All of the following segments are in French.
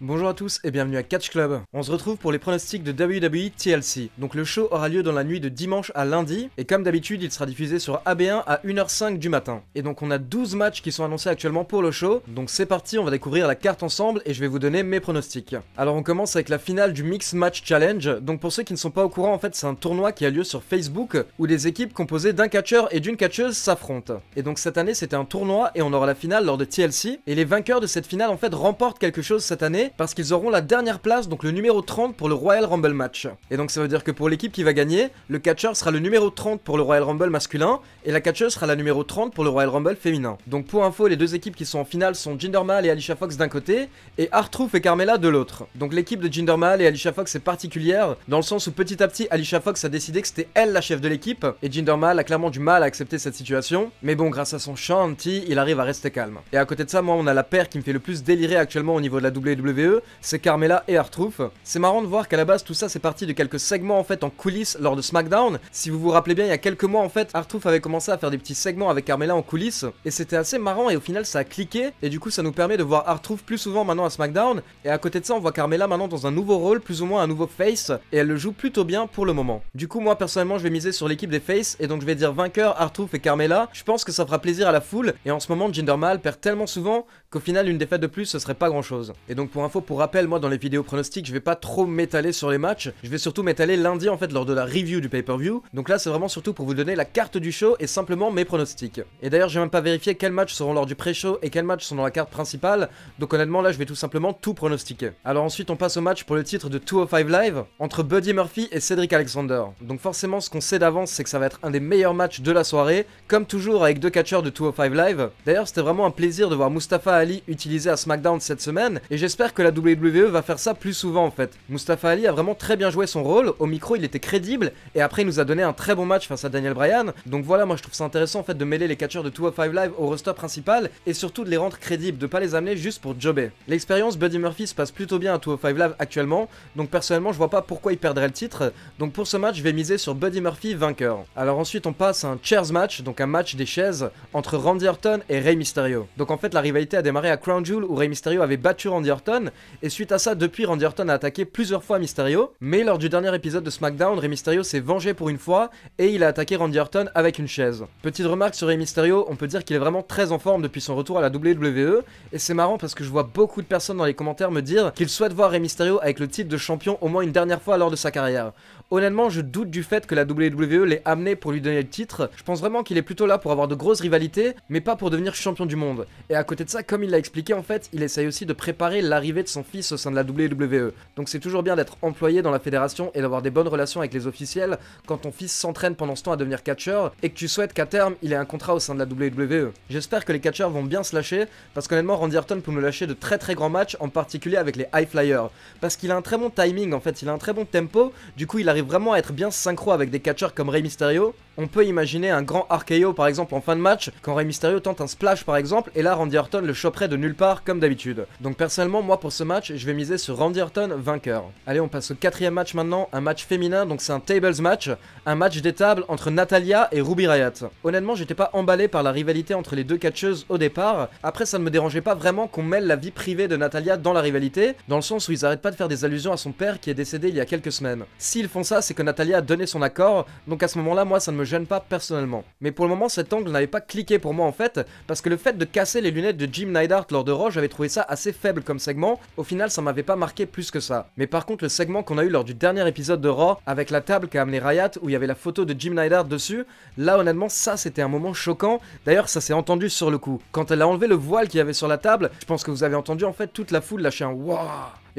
Bonjour à tous et bienvenue à Catch Club. On se retrouve pour les pronostics de WWE TLC. Donc le show aura lieu dans la nuit de dimanche à lundi et comme d'habitude, il sera diffusé sur AB1 à 1h05 du matin. Et donc on a 12 matchs qui sont annoncés actuellement pour le show. Donc c'est parti, on va découvrir la carte ensemble et je vais vous donner mes pronostics. Alors on commence avec la finale du Mix Match Challenge. Donc pour ceux qui ne sont pas au courant, en fait, c'est un tournoi qui a lieu sur Facebook où des équipes composées d'un catcheur et d'une catcheuse s'affrontent. Et donc cette année, c'était un tournoi et on aura la finale lors de TLC et les vainqueurs de cette finale en fait remportent quelque chose cette année parce qu'ils auront la dernière place, donc le numéro 30 pour le Royal Rumble match. Et donc ça veut dire que pour l'équipe qui va gagner, le catcher sera le numéro 30 pour le Royal Rumble masculin et la catcheuse sera la numéro 30 pour le Royal Rumble féminin. Donc pour info, les deux équipes qui sont en finale sont Jinder Mahal et Alicia Fox d'un côté et Artruth et Carmela de l'autre. Donc l'équipe de Jinder Mahal et Alicia Fox est particulière dans le sens où petit à petit Alicia Fox a décidé que c'était elle la chef de l'équipe et Jinder Mahal a clairement du mal à accepter cette situation. Mais bon, grâce à son chanty, il arrive à rester calme. Et à côté de ça, moi on a la paire qui me fait le plus délirer actuellement au niveau de la WWE E, c'est Carmela et Hartroof. C'est marrant de voir qu'à la base tout ça c'est parti de quelques segments en fait en coulisses lors de SmackDown. Si vous vous rappelez bien, il y a quelques mois en fait, Hartroof avait commencé à faire des petits segments avec Carmela en coulisses et c'était assez marrant et au final ça a cliqué et du coup ça nous permet de voir Hartroof plus souvent maintenant à SmackDown et à côté de ça on voit Carmela maintenant dans un nouveau rôle, plus ou moins un nouveau face et elle le joue plutôt bien pour le moment. Du coup moi personnellement je vais miser sur l'équipe des faces et donc je vais dire vainqueur Hartroof et Carmela. Je pense que ça fera plaisir à la foule et en ce moment Jinder Mahal perd tellement souvent qu'au final une défaite de plus ce serait pas grand chose. Et donc pour un pour rappel, moi dans les vidéos pronostics, je vais pas trop m'étaler sur les matchs. Je vais surtout m'étaler lundi en fait lors de la review du pay-per-view. Donc là, c'est vraiment surtout pour vous donner la carte du show et simplement mes pronostics. Et d'ailleurs, j'ai même pas vérifié quels matchs seront lors du pré-show et quels matchs sont dans la carte principale. Donc honnêtement, là, je vais tout simplement tout pronostiquer. Alors ensuite, on passe au match pour le titre de 205 Live entre Buddy Murphy et Cédric Alexander. Donc forcément, ce qu'on sait d'avance, c'est que ça va être un des meilleurs matchs de la soirée, comme toujours avec deux catcheurs de 205 Live. D'ailleurs, c'était vraiment un plaisir de voir Mustafa Ali utilisé à SmackDown cette semaine et j'espère que que la WWE va faire ça plus souvent en fait. Mustafa Ali a vraiment très bien joué son rôle, au micro il était crédible, et après il nous a donné un très bon match face à Daniel Bryan, donc voilà, moi je trouve ça intéressant en fait de mêler les catcheurs de 205 Live au roster principal, et surtout de les rendre crédibles, de pas les amener juste pour jobber. L'expérience Buddy Murphy se passe plutôt bien à 205 Live actuellement, donc personnellement je vois pas pourquoi il perdrait le titre, donc pour ce match je vais miser sur Buddy Murphy vainqueur. Alors ensuite on passe à un chairs match, donc un match des chaises, entre Randy Orton et Rey Mysterio. Donc en fait la rivalité a démarré à Crown Jewel où Rey Mysterio avait battu Randy Orton, et suite à ça, depuis, Randy Orton a attaqué plusieurs fois Mysterio. Mais lors du dernier épisode de SmackDown, Rey Mysterio s'est vengé pour une fois et il a attaqué Randy Orton avec une chaise. Petite remarque sur Rey Mysterio, on peut dire qu'il est vraiment très en forme depuis son retour à la WWE. Et c'est marrant parce que je vois beaucoup de personnes dans les commentaires me dire qu'ils souhaitent voir Rey Mysterio avec le titre de champion au moins une dernière fois lors de sa carrière. Honnêtement, je doute du fait que la WWE l'ait amené pour lui donner le titre. Je pense vraiment qu'il est plutôt là pour avoir de grosses rivalités, mais pas pour devenir champion du monde. Et à côté de ça, comme il l'a expliqué, en fait, il essaye aussi de préparer l'arrivée de son fils au sein de la WWE. Donc c'est toujours bien d'être employé dans la fédération et d'avoir des bonnes relations avec les officiels quand ton fils s'entraîne pendant ce temps à devenir catcheur et que tu souhaites qu'à terme, il ait un contrat au sein de la WWE. J'espère que les catcheurs vont bien se lâcher, parce qu'honnêtement, Randy Orton peut me lâcher de très très grands matchs, en particulier avec les High Flyers. Parce qu'il a un très bon timing, en fait, il a un très bon tempo, du coup il arrive vraiment être bien synchro avec des catcheurs comme Rey Mysterio, on peut imaginer un grand RKO par exemple en fin de match, quand Rey Mysterio tente un splash par exemple, et là Randy Orton le chopperait de nulle part comme d'habitude. Donc personnellement, moi pour ce match, je vais miser sur Randy Orton vainqueur. Allez, on passe au quatrième match maintenant, un match féminin, donc c'est un tables match, un match des tables entre Natalia et Ruby Riot. Honnêtement, j'étais pas emballé par la rivalité entre les deux catcheuses au départ, après ça ne me dérangeait pas vraiment qu'on mêle la vie privée de Natalia dans la rivalité, dans le sens où ils arrêtent pas de faire des allusions à son père qui est décédé il y a quelques semaines. S'ils font ça, c'est que Natalia a donné son accord, donc à ce moment-là, moi ça ne me gêne pas personnellement. Mais pour le moment, cet angle n'avait pas cliqué pour moi en fait, parce que le fait de casser les lunettes de Jim Neidhart lors de Raw, j'avais trouvé ça assez faible comme segment. Au final, ça m'avait pas marqué plus que ça. Mais par contre, le segment qu'on a eu lors du dernier épisode de Raw, avec la table qu'a amené Riot, où il y avait la photo de Jim Neidhart dessus, là honnêtement, ça c'était un moment choquant. D'ailleurs, ça s'est entendu sur le coup. Quand elle a enlevé le voile qu'il y avait sur la table, je pense que vous avez entendu en fait toute la foule lâcher un waouh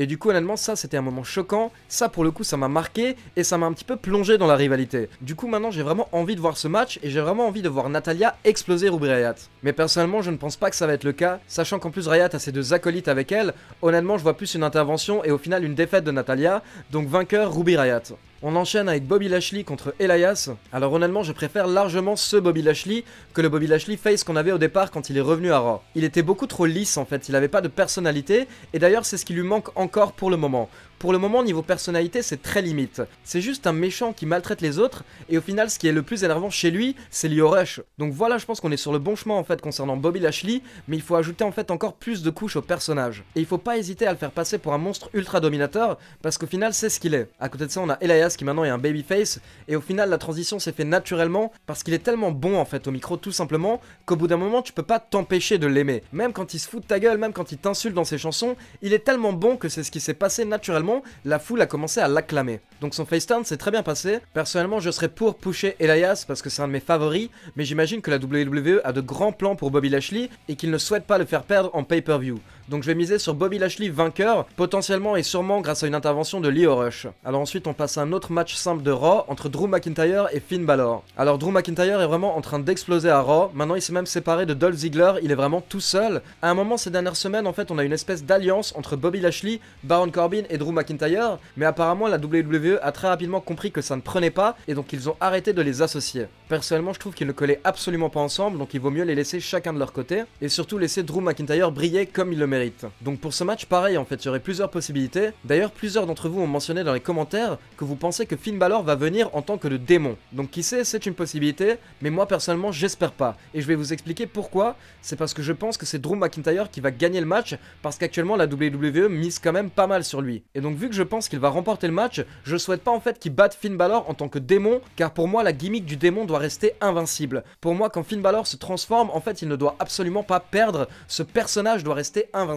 et du coup, honnêtement, ça c'était un moment choquant. Ça pour le coup, ça m'a marqué et ça m'a un petit peu plongé dans la rivalité. Du coup, maintenant j'ai vraiment envie de voir ce match et j'ai vraiment envie de voir Natalia exploser Ruby Riot. Mais personnellement, je ne pense pas que ça va être le cas, sachant qu'en plus Riot a ses deux acolytes avec elle. Honnêtement, je vois plus une intervention et au final une défaite de Natalia, donc vainqueur Ruby Riot. On enchaîne avec Bobby Lashley contre Elias. Alors honnêtement, je préfère largement ce Bobby Lashley que le Bobby Lashley face qu'on avait au départ quand il est revenu à Raw. Il était beaucoup trop lisse en fait, il n'avait pas de personnalité, et d'ailleurs c'est ce qui lui manque encore pour le moment. Pour le moment, niveau personnalité, c'est très limite. C'est juste un méchant qui maltraite les autres, et au final, ce qui est le plus énervant chez lui, c'est Lio Rush. Donc voilà, je pense qu'on est sur le bon chemin en fait concernant Bobby Lashley, mais il faut ajouter en fait encore plus de couches au personnage. Et il faut pas hésiter à le faire passer pour un monstre ultra dominateur, parce qu'au final, c'est ce qu'il est. À côté de ça, on a Elias qui maintenant est un babyface. Et au final, la transition s'est fait naturellement parce qu'il est tellement bon en fait au micro tout simplement qu'au bout d'un moment, tu peux pas t'empêcher de l'aimer. Même quand il se fout de ta gueule, même quand il t'insulte dans ses chansons, il est tellement bon que c'est ce qui s'est passé naturellement. La foule a commencé à l'acclamer. Donc son face turn s'est très bien passé. Personnellement, je serais pour pusher Elias parce que c'est un de mes favoris, mais j'imagine que la WWE a de grands plans pour Bobby Lashley et qu'il ne souhaite pas le faire perdre en pay-per-view. Donc je vais miser sur Bobby Lashley vainqueur, potentiellement et sûrement grâce à une intervention de Leo Rush. Alors ensuite on passe à un autre match simple de Raw entre Drew McIntyre et Finn Balor. Alors Drew McIntyre est vraiment en train d'exploser à Raw, maintenant il s'est même séparé de Dolph Ziggler, il est vraiment tout seul. À un moment ces dernières semaines en fait on a une espèce d'alliance entre Bobby Lashley, Baron Corbin et Drew McIntyre, mais apparemment la WWE a très rapidement compris que ça ne prenait pas et donc ils ont arrêté de les associer. Personnellement je trouve qu'ils ne collaient absolument pas ensemble donc il vaut mieux les laisser chacun de leur côté et surtout laisser Drew McIntyre briller comme il le mérite. Donc pour ce match, pareil en fait, il y aurait plusieurs possibilités. D'ailleurs, plusieurs d'entre vous ont mentionné dans les commentaires que vous pensez que Finn Balor va venir en tant que le démon. Donc qui sait, c'est une possibilité, mais moi personnellement, j'espère pas. Et je vais vous expliquer pourquoi. C'est parce que je pense que c'est Drew McIntyre qui va gagner le match, parce qu'actuellement la WWE mise quand même pas mal sur lui. Et donc vu que je pense qu'il va remporter le match, je souhaite pas en fait qu'il batte Finn Balor en tant que démon, car pour moi la gimmick du démon doit rester invincible. Pour moi, quand Finn Balor se transforme, en fait, il ne doit absolument pas perdre. Ce personnage doit rester invincible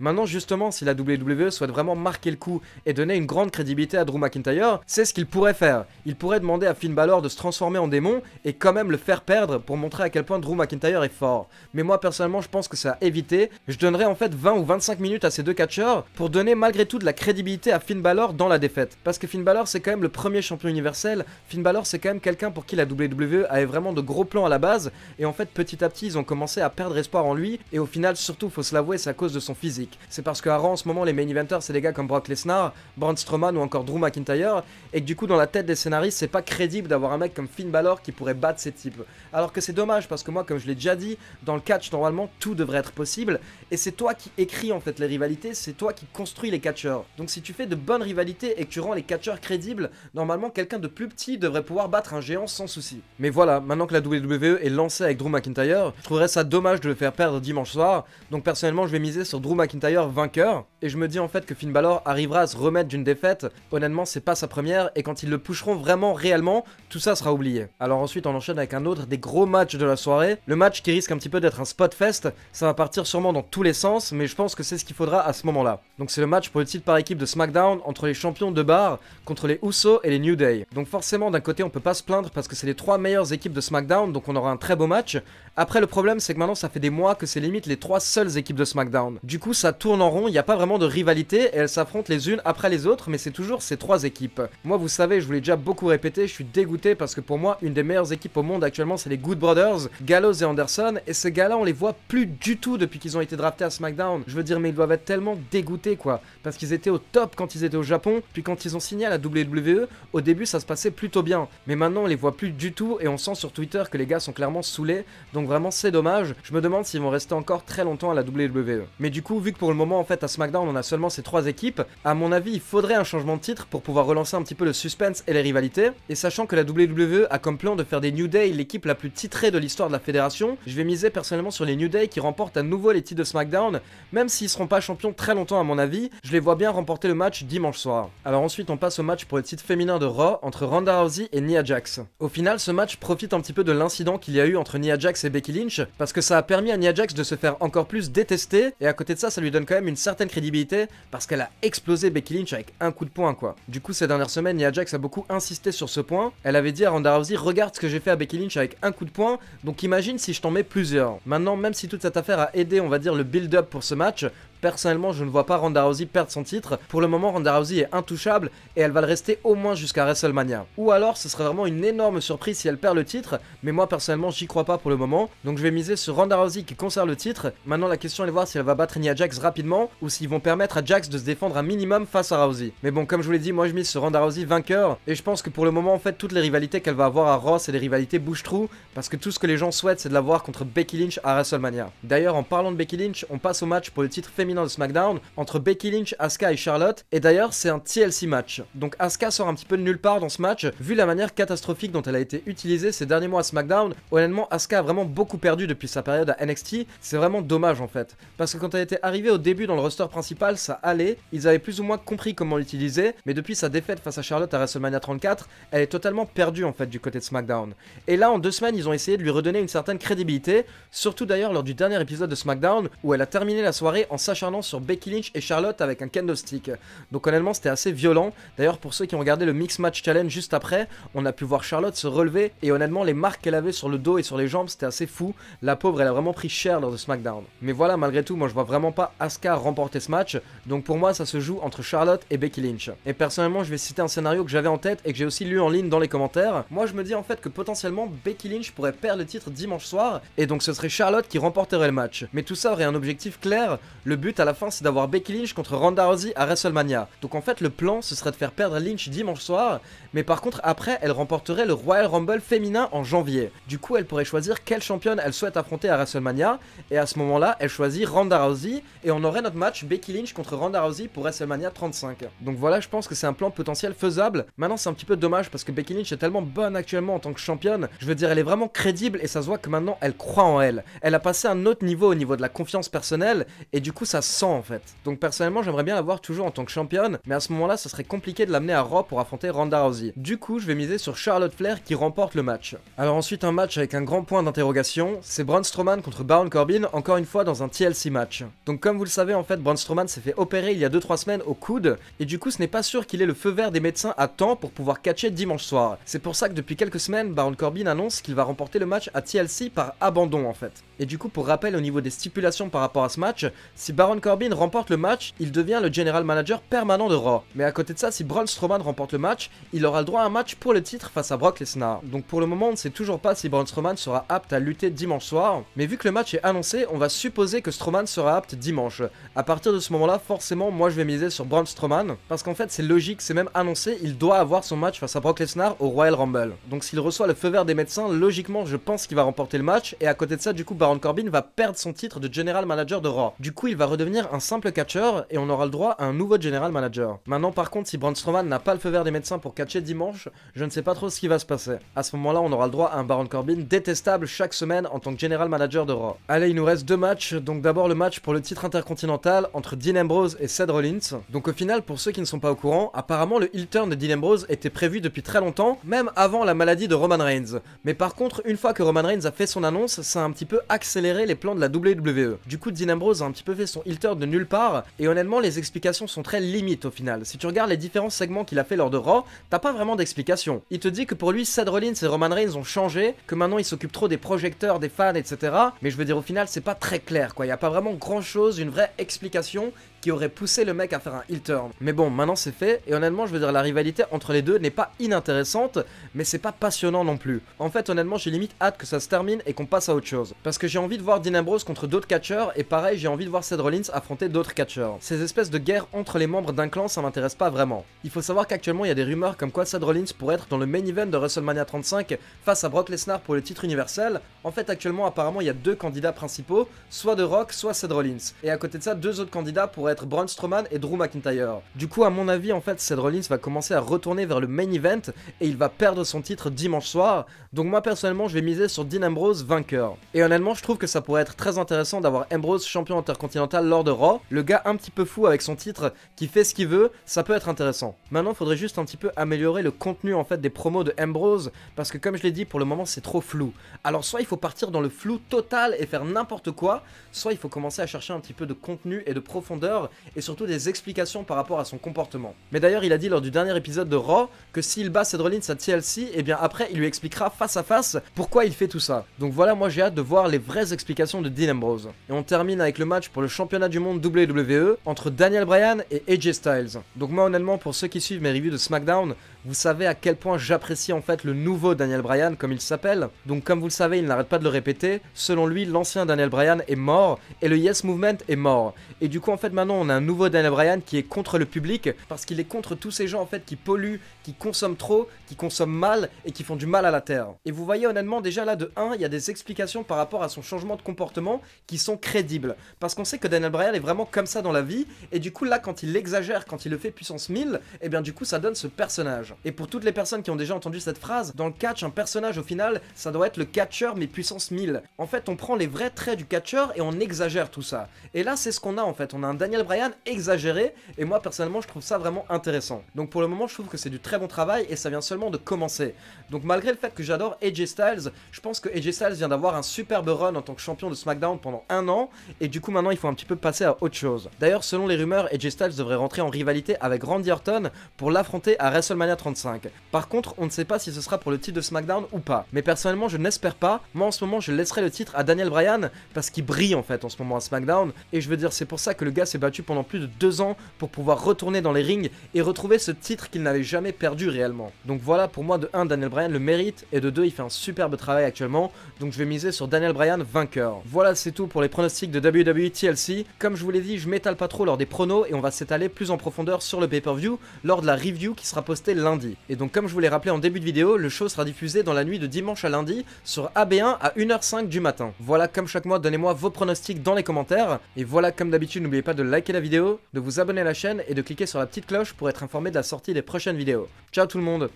Maintenant justement, si la WWE souhaite vraiment marquer le coup et donner une grande crédibilité à Drew McIntyre, c'est ce qu'il pourrait faire. Il pourrait demander à Finn Balor de se transformer en démon et quand même le faire perdre pour montrer à quel point Drew McIntyre est fort. Mais moi personnellement, je pense que ça a évité. Je donnerais en fait 20 ou 25 minutes à ces deux catcheurs pour donner malgré tout de la crédibilité à Finn Balor dans la défaite. Parce que Finn Balor c'est quand même le premier champion universel, Finn Balor c'est quand même quelqu'un pour qui la WWE avait vraiment de gros plans à la base et en fait petit à petit ils ont commencé à perdre espoir en lui et au final surtout faut se l'avouer c'est à cause de son physique. C'est parce qu'à en ce moment, les main eventers, c'est des gars comme Brock Lesnar, Braun Strowman ou encore Drew McIntyre, et que du coup, dans la tête des scénaristes, c'est pas crédible d'avoir un mec comme Finn Balor qui pourrait battre ces types. Alors que c'est dommage parce que moi, comme je l'ai déjà dit, dans le catch, normalement, tout devrait être possible, et c'est toi qui écris en fait les rivalités, c'est toi qui construis les catcheurs. Donc si tu fais de bonnes rivalités et que tu rends les catcheurs crédibles, normalement, quelqu'un de plus petit devrait pouvoir battre un géant sans souci. Mais voilà, maintenant que la WWE est lancée avec Drew McIntyre, je trouverais ça dommage de le faire perdre dimanche soir, donc personnellement, je vais sur Drew McIntyre vainqueur, et je me dis en fait que Finn Balor arrivera à se remettre d'une défaite. Honnêtement, c'est pas sa première, et quand ils le pousseront vraiment, réellement, tout ça sera oublié. Alors ensuite, on enchaîne avec un autre des gros matchs de la soirée. Le match qui risque un petit peu d'être un spot fest, ça va partir sûrement dans tous les sens, mais je pense que c'est ce qu'il faudra à ce moment-là. Donc c'est le match pour le titre par équipe de SmackDown entre les champions de bar contre les Usos et les New Day. Donc forcément, d'un côté, on peut pas se plaindre parce que c'est les trois meilleures équipes de SmackDown, donc on aura un très beau match. Après, le problème, c'est que maintenant, ça fait des mois que c'est limite les trois seules équipes de SmackDown. Du coup, ça tourne en rond, il n'y a pas vraiment de rivalité, et elles s'affrontent les unes après les autres, mais c'est toujours ces trois équipes. Moi, vous savez, je vous l'ai déjà beaucoup répété, je suis dégoûté parce que pour moi, une des meilleures équipes au monde actuellement, c'est les Good Brothers, Gallows et Anderson, et ces gars-là, on les voit plus du tout depuis qu'ils ont été draftés à SmackDown. Je veux dire, mais ils doivent être tellement dégoûtés, quoi, parce qu'ils étaient au top quand ils étaient au Japon, puis quand ils ont signé à la WWE, au début, ça se passait plutôt bien, mais maintenant, on les voit plus du tout, et on sent sur Twitter que les gars sont clairement saoulés, donc vraiment, c'est dommage. Je me demande s'ils vont rester encore très longtemps à la WWE. Mais du coup, vu que pour le moment, en fait, à SmackDown, on a seulement ces trois équipes, à mon avis, il faudrait un changement de titre pour pouvoir relancer un petit peu le suspense et les rivalités. Et sachant que la WWE a comme plan de faire des New Day l'équipe la plus titrée de l'histoire de la fédération, je vais miser personnellement sur les New Day qui remportent à nouveau les titres de SmackDown, même s'ils seront pas champions très longtemps à mon avis, je les vois bien remporter le match dimanche soir. Alors ensuite, on passe au match pour le titre féminin de Raw entre Ronda Rousey et Nia Jax. Au final, ce match profite un petit peu de l'incident qu'il y a eu entre Nia Jax et Becky Lynch, parce que ça a permis à Nia Jax de se faire encore plus détester et à côté de ça, ça lui donne quand même une certaine crédibilité parce qu'elle a explosé Becky Lynch avec un coup de poing quoi. Du coup, ces dernières semaines, Nia Jax a beaucoup insisté sur ce point. Elle avait dit à Ronda "Regarde ce que j'ai fait à Becky Lynch avec un coup de poing, donc imagine si je t'en mets plusieurs." Maintenant, même si toute cette affaire a aidé, on va dire le build-up pour ce match, Personnellement, je ne vois pas Ronda Rousey perdre son titre. Pour le moment, Ronda Rousey est intouchable et elle va le rester au moins jusqu'à WrestleMania. Ou alors, ce serait vraiment une énorme surprise si elle perd le titre, mais moi personnellement, j'y crois pas pour le moment. Donc je vais miser sur Ronda Rousey qui conserve le titre. Maintenant, la question est de voir si elle va battre Nia Jax rapidement ou s'ils vont permettre à Jax de se défendre un minimum face à Rousey. Mais bon, comme je vous l'ai dit, moi je mise sur Ronda Rousey vainqueur et je pense que pour le moment, en fait, toutes les rivalités qu'elle va avoir à Ross et les rivalités bouche-trou parce que tout ce que les gens souhaitent, c'est de la voir contre Becky Lynch à WrestleMania. D'ailleurs, en parlant de Becky Lynch, on passe au match pour le titre féminin de SmackDown entre Becky Lynch, Asuka et Charlotte. Et d'ailleurs, c'est un TLC match. Donc Asuka sort un petit peu de nulle part dans ce match, vu la manière catastrophique dont elle a été utilisée ces derniers mois à SmackDown. Honnêtement, Asuka a vraiment beaucoup perdu depuis sa période à NXT. C'est vraiment dommage en fait. Parce que quand elle était arrivée au début dans le roster principal, ça allait. Ils avaient plus ou moins compris comment l'utiliser. Mais depuis sa défaite face à Charlotte à WrestleMania 34, elle est totalement perdue en fait du côté de SmackDown. Et là, en deux semaines, ils ont essayé de lui redonner une certaine crédibilité. Surtout d'ailleurs lors du dernier épisode de SmackDown, où elle a terminé la soirée en sachant sur Becky Lynch et Charlotte avec un candlestick. Donc honnêtement, c'était assez violent. D'ailleurs, pour ceux qui ont regardé le Mix Match Challenge juste après, on a pu voir Charlotte se relever et honnêtement, les marques qu'elle avait sur le dos et sur les jambes, c'était assez fou. La pauvre, elle a vraiment pris cher lors de SmackDown. Mais voilà, malgré tout, moi je vois vraiment pas Asuka remporter ce match. Donc pour moi, ça se joue entre Charlotte et Becky Lynch. Et personnellement, je vais citer un scénario que j'avais en tête et que j'ai aussi lu en ligne dans les commentaires. Moi, je me dis en fait que potentiellement Becky Lynch pourrait perdre le titre dimanche soir et donc ce serait Charlotte qui remporterait le match. Mais tout ça aurait un objectif clair. Le but à la fin c'est d'avoir Becky Lynch contre Ronda Rousey à WrestleMania. Donc en fait le plan ce serait de faire perdre Lynch dimanche soir, mais par contre après elle remporterait le Royal Rumble féminin en janvier. Du coup elle pourrait choisir quelle championne elle souhaite affronter à WrestleMania, et à ce moment-là elle choisit Ronda Rousey, et on aurait notre match Becky Lynch contre Ronda Rousey pour WrestleMania 35. Donc voilà je pense que c'est un plan potentiel faisable. Maintenant c'est un petit peu dommage parce que Becky Lynch est tellement bonne actuellement en tant que championne, je veux dire elle est vraiment crédible et ça se voit que maintenant elle croit en elle. Elle a passé un autre niveau au niveau de la confiance personnelle, et du coup ça 100 en fait. Donc personnellement, j'aimerais bien l'avoir toujours en tant que championne, mais à ce moment-là, ça serait compliqué de l'amener à Raw pour affronter Ronda Rousey. Du coup, je vais miser sur Charlotte Flair qui remporte le match. Alors ensuite, un match avec un grand point d'interrogation, c'est Braun Strowman contre Baron Corbin, encore une fois dans un TLC match. Donc comme vous le savez, en fait, Braun Strowman s'est fait opérer il y a 2-3 semaines au coude, et du coup, ce n'est pas sûr qu'il ait le feu vert des médecins à temps pour pouvoir catcher dimanche soir. C'est pour ça que depuis quelques semaines, Baron Corbin annonce qu'il va remporter le match à TLC par abandon en fait. Et du coup, pour rappel, au niveau des stipulations par rapport à ce match, si Baron Baron Corbin remporte le match, il devient le general manager permanent de Raw. Mais à côté de ça, si Braun Strowman remporte le match, il aura le droit à un match pour le titre face à Brock Lesnar. Donc pour le moment, on ne sait toujours pas si Braun Strowman sera apte à lutter dimanche soir, mais vu que le match est annoncé, on va supposer que Strowman sera apte dimanche. À partir de ce moment-là, forcément, moi je vais miser sur Braun Strowman, parce qu'en fait c'est logique, c'est même annoncé, il doit avoir son match face à Brock Lesnar au Royal Rumble. Donc s'il reçoit le feu vert des médecins, logiquement je pense qu'il va remporter le match, et à côté de ça, du coup, Baron Corbin va perdre son titre de General Manager de Raw. Du coup, il va redevenir un simple catcheur et on aura le droit à un nouveau general manager. Maintenant par contre si Braun Strowman n'a pas le feu vert des médecins pour catcher dimanche, je ne sais pas trop ce qui va se passer. À ce moment là on aura le droit à un Baron Corbin détestable chaque semaine en tant que general manager de Raw. Allez il nous reste deux matchs, donc d'abord le match pour le titre intercontinental entre Dean Ambrose et Seth Rollins. Donc au final pour ceux qui ne sont pas au courant, apparemment le heel turn de Dean Ambrose était prévu depuis très longtemps, même avant la maladie de Roman Reigns. Mais par contre une fois que Roman Reigns a fait son annonce, ça a un petit peu accéléré les plans de la WWE. Du coup Dean Ambrose a un petit peu fait son il Hilter de nulle part, et honnêtement, les explications sont très limites au final. Si tu regardes les différents segments qu'il a fait lors de Raw, t'as pas vraiment d'explication. Il te dit que pour lui, Seth Rollins et Roman Reigns ont changé, que maintenant il s'occupe trop des projecteurs, des fans, etc. Mais je veux dire, au final, c'est pas très clair, quoi. Il y a pas vraiment grand chose, une vraie explication qui aurait poussé le mec à faire un heel turn. Mais bon, maintenant c'est fait, et honnêtement, je veux dire, la rivalité entre les deux n'est pas inintéressante, mais c'est pas passionnant non plus. En fait, honnêtement, j'ai limite hâte que ça se termine et qu'on passe à autre chose. Parce que j'ai envie de voir Dean Ambrose contre d'autres catcheurs, et pareil, j'ai envie de voir Seth Rollins affronter d'autres catcheurs. Ces espèces de guerres entre les membres d'un clan, ça m'intéresse pas vraiment. Il faut savoir qu'actuellement, il y a des rumeurs comme quoi Seth Rollins pourrait être dans le main event de WrestleMania 35 face à Brock Lesnar pour le titre universel. En fait, actuellement, apparemment, il y a deux candidats principaux, soit The Rock, soit Seth Rollins. Et à côté de ça, deux autres candidats pourraient être Braun Strowman et Drew McIntyre. Du coup, à mon avis, en fait, Seth Rollins va commencer à retourner vers le main event et il va perdre son titre dimanche soir. Donc moi, personnellement, je vais miser sur Dean Ambrose vainqueur. Et honnêtement, je trouve que ça pourrait être très intéressant d'avoir Ambrose champion intercontinental lors de Raw. Le gars un petit peu fou avec son titre qui fait ce qu'il veut, ça peut être intéressant. Maintenant, faudrait juste un petit peu améliorer le contenu en fait des promos de Ambrose parce que comme je l'ai dit, pour le moment, c'est trop flou. Alors soit il faut partir dans le flou total et faire n'importe quoi, soit il faut commencer à chercher un petit peu de contenu et de profondeur et surtout des explications par rapport à son comportement. Mais d'ailleurs, il a dit lors du dernier épisode de Raw que s'il bat Seth Rollins à TLC, et eh bien après, il lui expliquera face à face pourquoi il fait tout ça. Donc voilà, moi j'ai hâte de voir les vraies explications de Dean Ambrose. Et on termine avec le match pour le championnat du monde WWE entre Daniel Bryan et AJ Styles. Donc moi honnêtement, pour ceux qui suivent mes reviews de SmackDown, vous savez à quel point j'apprécie en fait le nouveau Daniel Bryan, comme il s'appelle. Donc comme vous le savez, il n'arrête pas de le répéter. Selon lui, l'ancien Daniel Bryan est mort et le Yes Movement est mort. Et du coup, en fait, maintenant, on a un nouveau Daniel Bryan qui est contre le public parce qu'il est contre tous ces gens en fait qui polluent, qui consomment trop, qui consomment mal et qui font du mal à la Terre. Et vous voyez honnêtement déjà là de 1, il y a des explications par rapport à son changement de comportement qui sont crédibles. Parce qu'on sait que Daniel Bryan est vraiment comme ça dans la vie, et du coup là quand il exagère, quand il le fait puissance 1000, et eh bien du coup ça donne ce personnage. Et pour toutes les personnes qui ont déjà entendu cette phrase, dans le catch, un personnage au final, ça doit être le catcheur mais puissance 1000. En fait on prend les vrais traits du catcheur et on exagère tout ça. Et là c'est ce qu'on a en fait, on a un Daniel Bryan exagéré, et moi personnellement je trouve ça vraiment intéressant. Donc pour le moment je trouve que c'est du bon travail et ça vient seulement de commencer. Donc malgré le fait que j'adore AJ Styles, je pense que AJ Styles vient d'avoir un superbe run en tant que champion de SmackDown pendant un an et du coup maintenant il faut un petit peu passer à autre chose. D'ailleurs selon les rumeurs, AJ Styles devrait rentrer en rivalité avec Randy Orton pour l'affronter à WrestleMania 35. Par contre, on ne sait pas si ce sera pour le titre de SmackDown ou pas. Mais personnellement, je n'espère pas. Moi en ce moment, je laisserai le titre à Daniel Bryan parce qu'il brille en fait en ce moment à SmackDown et je veux dire, c'est pour ça que le gars s'est battu pendant plus de deux ans pour pouvoir retourner dans les rings et retrouver ce titre qu'il n'avait jamais perdu réellement. Donc voilà pour moi de 1 Daniel Bryan le mérite et de 2 il fait un superbe travail actuellement donc je vais miser sur Daniel Bryan vainqueur. Voilà c'est tout pour les pronostics de WWE TLC. Comme je vous l'ai dit je m'étale pas trop lors des pronos et on va s'étaler plus en profondeur sur le pay-per-view lors de la review qui sera postée lundi. Et donc comme je vous l'ai rappelé en début de vidéo le show sera diffusé dans la nuit de dimanche à lundi sur AB1 à 1h05 du matin. Voilà comme chaque mois donnez-moi vos pronostics dans les commentaires et voilà comme d'habitude n'oubliez pas de liker la vidéo, de vous abonner à la chaîne et de cliquer sur la petite cloche pour être informé de la sortie des prochaines vidéos. Ciao tout le monde